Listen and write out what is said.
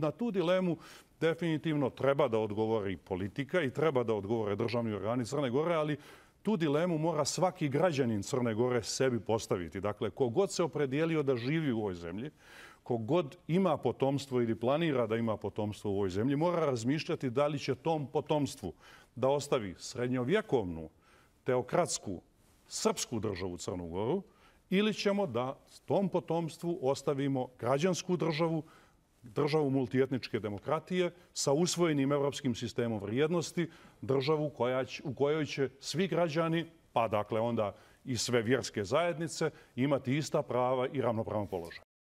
na tu dilemu definitivno treba da odgovori politika i treba da odgovore državni organi Crne Gore, ali tu dilemu mora svaki građanin Crne Gore sebi postaviti. Dakle, kogod se opredijelio da živi u ovoj zemlji, kogod ima potomstvo ili planira da ima potomstvo u ovoj zemlji, mora razmišljati da li će tom potomstvu da ostavi srednjovjekovnu, teokratsku, srpsku državu Crnogoru ili ćemo da tom potomstvu ostavimo građansku državu, državu multietničke demokratije sa usvojenim evropskim sistemom vrijednosti, državu u kojoj će svi građani, pa dakle onda i sve vjerske zajednice, imati ista prava i ravnopravno položaj.